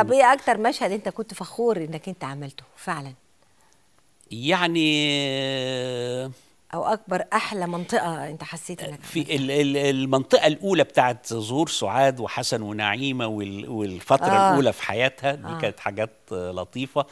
طب ايه اكتر مشهد انت كنت فخور انك انت عملته فعلا يعني او اكبر احلى منطقه انت حسيت انك في المنطقه الاولى بتاعت ظهور سعاد وحسن ونعيمه والفتره آه. الاولى في حياتها دي آه. كانت حاجات لطيفه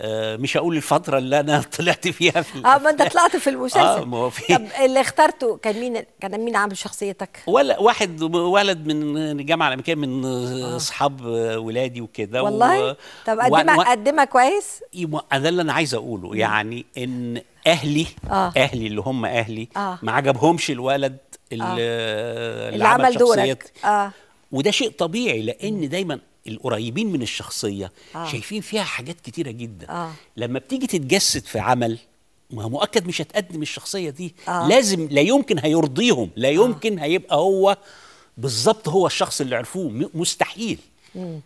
آه، مش هقول الفتره اللي انا طلعت فيها في اه ما انت طلعت في المسلسل اه ما هو في طب اللي اخترته كان مين كان مين عامل شخصيتك؟ ولا واحد ولد من الجامعه الامريكيه من آه. اصحاب آه. ولادي وكده والله و... طب قدمها و... قدمها كويس؟ ده إيه، اللي انا عايز اقوله يعني ان اهلي آه. اهلي اللي هم اهلي آه. ما عجبهمش الولد آه. اللي, آه. اللي عمل, عمل دورك آه. وده شيء طبيعي لان دايما القريبين من الشخصيه آه. شايفين فيها حاجات كتيره جدا آه. لما بتيجي تتجسد في عمل ما مؤكد مش هتقدم الشخصيه دي آه. لازم لا يمكن هيرضيهم لا آه. يمكن آه. هيبقى هو بالظبط هو الشخص اللي عرفوه مستحيل مم.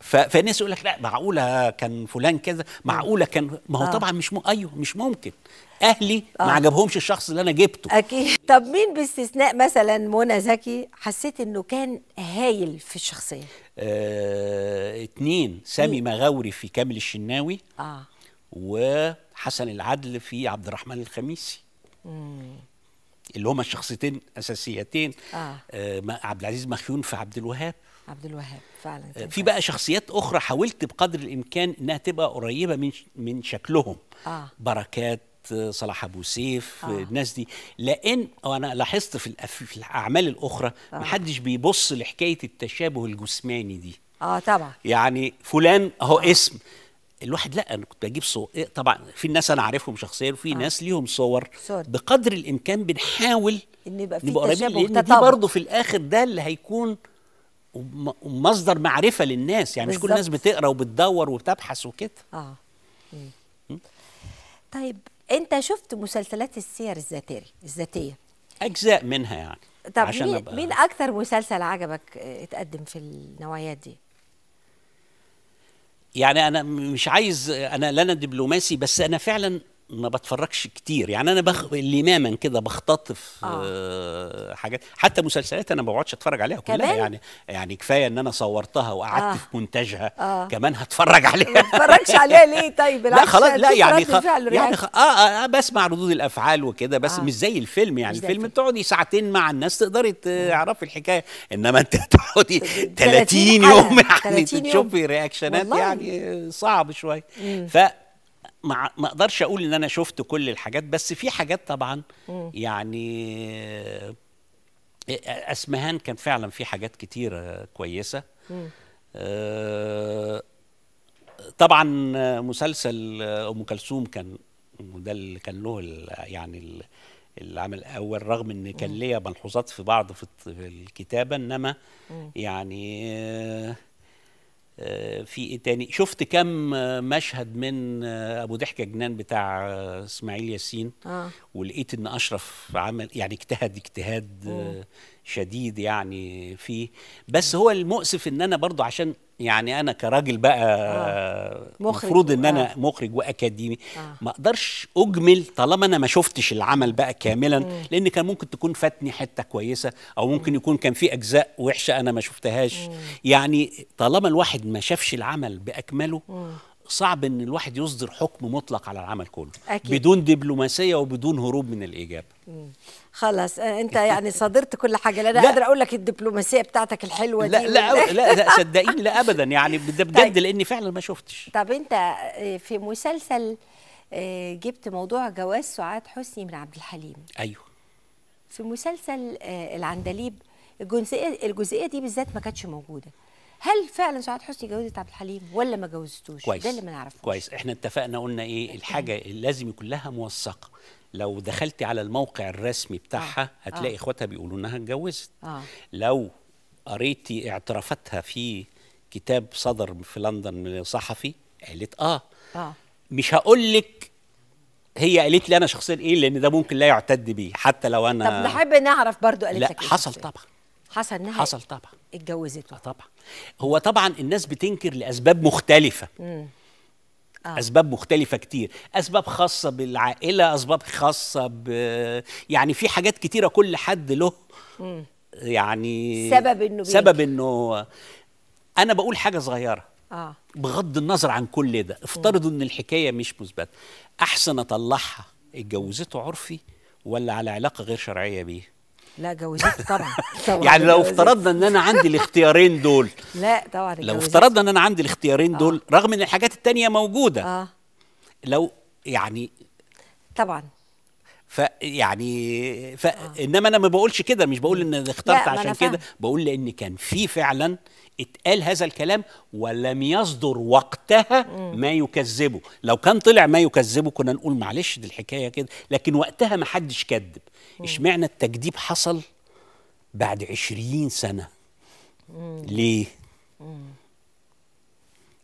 فالناس يقول لك لا معقوله كان فلان كذا معقوله كان ما هو آه. طبعا مش م... ايوه مش ممكن اهلي آه. ما عجبهمش الشخص اللي انا جبته اكيد طب مين باستثناء مثلا منى زكي حسيت انه كان هايل في الشخصيه آه اتنين سامي مغاوري في كامل الشناوي اه وحسن العدل في عبد الرحمن الخميسي مم. اللي هما الشخصيتين اساسيتين آه. آه عبد العزيز مخيون في عبد الوهاب عبد الوهاب فعلا في بقى شخصيات اخرى حاولت بقدر الامكان انها تبقى قريبه من من شكلهم آه. بركات صلاح ابو سيف آه. الناس دي لان انا لاحظت في, في الاعمال الاخرى آه. محدش بيبص لحكايه التشابه الجسماني دي اه طبعا يعني فلان اهو آه. اسم الواحد لا انا كنت بجيب صور إيه، طبعا في ناس انا عارفهم شخصيا وفي آه. ناس ليهم صور صور بقدر الامكان بنحاول ان يبقى في تشابه لان دي برضه في الاخر ده اللي هيكون ومصدر معرفه للناس يعني بالزبط. مش كل الناس بتقرا وبتدور وبتبحث وكده اه طيب انت شفت مسلسلات السير الذاتيه الذاتيه اجزاء منها يعني طب عشان مين, أبقى... مين اكثر مسلسل عجبك آه، اتقدم في النوعيات دي يعني انا مش عايز انا لا انا دبلوماسي بس انا فعلا ما بتفرجش كتير يعني انا بخ... لماما كده بختطف آه. آه حاجات حتى مسلسلات انا ما بقعدش اتفرج عليها كلها كمان؟ يعني يعني كفايه ان انا صورتها وقعدت آه. في مونتاجها آه. كمان هتفرج عليها ما اتفرجش عليها ليه طيب لا خلاص لا يعني خ... يعني خ... آه, آه, آه بسمع ردود الافعال وكده بس آه. مش زي الفيلم يعني الفيلم بتقعدي ساعتين مع الناس تقدري تعرفي الحكايه انما انت تقعدي 30 يوم يعني تشوفي رياكشنات يعني صعب شويه ف ما ما اقدرش اقول ان انا شفت كل الحاجات بس في حاجات طبعا يعني آه، اسمهان كان فعلا في حاجات كتير آه، كويسه آه طبعا آه، مسلسل ام كلثوم كان وده اللي كان له يعني العمل الاول رغم ان كان ليا ملحوظات في بعض في الكتابه انما يعني آه آه، في ايه تاني شفت كم مشهد من آه، ابو ضحكه جنان بتاع آه، اسماعيل ياسين آه. ولقيت ان اشرف عمل يعني اجتهد اجتهاد شديد يعني فيه بس هو المؤسف ان انا برضو عشان يعني انا كراجل بقى آه. مفروض ان انا آه. مخرج واكاديمي آه. ما اقدرش اجمل طالما انا ما شفتش العمل بقى كاملا مم. لان كان ممكن تكون فاتني حته كويسه او ممكن يكون كان في اجزاء وحشه انا ما شفتهاش مم. يعني طالما الواحد ما شافش العمل باكمله مم. صعب ان الواحد يصدر حكم مطلق على العمل كله أكيد. بدون دبلوماسيه وبدون هروب من الاجابه خلاص آه، انت يعني صادرت كل حاجه لا انا قادره اقول لك الدبلوماسيه بتاعتك الحلوه لا دي لا لا, لا, لا صدقيني لا ابدا يعني ده بجد طيب. لاني فعلا ما شفتش طب انت آه، في مسلسل آه، جبت موضوع جواز سعاد حسني من عبد الحليم ايوه في مسلسل العندليب الجزئيه الجزئيه دي بالذات ما كانتش موجوده هل فعلا سعاد حسني جوزت عبد الحليم ولا ما جوزتوش كويس ده اللي ما نعرفوش كويس احنا اتفقنا قلنا ايه الحاجه اللي لازم يكون لها موثقه لو دخلتي على الموقع الرسمي بتاعها آه. هتلاقي آه. اخواتها بيقولوا انها اتجوزت آه. لو قريتي اعترافاتها في كتاب صدر في لندن صحفي قالت اه, آه. مش هقول لك هي قالت لي انا شخصيا ايه لان ده ممكن لا يعتد بيه حتى لو انا طب نحب نعرف برضو قالت لا لك إيه حصل طبعا حصل نهاية حصل طبعا اتجوزته آه، طبعا هو طبعا الناس بتنكر لاسباب مختلفه آه. اسباب مختلفه كتير اسباب خاصه بالعائله اسباب خاصه ب يعني في حاجات كتيره كل حد له مم. يعني سبب انه بينكر. سبب انه انا بقول حاجه صغيره آه. بغض النظر عن كل ده افترضوا ان الحكايه مش مثبته احسن اطلعها اتجوزته عرفي ولا على علاقه غير شرعيه بيه لا جوزت طبعا, يعني لو افترضنا ان انا عندي الاختيارين دول لا طبعا لو افترضنا ان انا عندي الاختيارين دول آه. رغم ان الحاجات التانية موجوده آه. لو يعني طبعا فيعني ف... يعني آه. انما انا ما بقولش كده مش بقول ان اخترت عشان كده بقول لان كان في فعلا اتقال هذا الكلام ولم يصدر وقتها ما يكذبه لو كان طلع ما يكذبه كنا نقول معلش دي الحكايه كده لكن وقتها ما حدش كذب اشمعنى التكذيب حصل بعد عشرين سنه ليه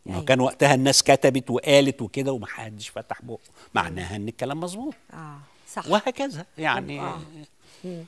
يعني كان وقتها الناس كتبت وقالت وكده ومحدش فتح بقه معناها ان الكلام مظبوط اه صح. وهكذا يعني آه.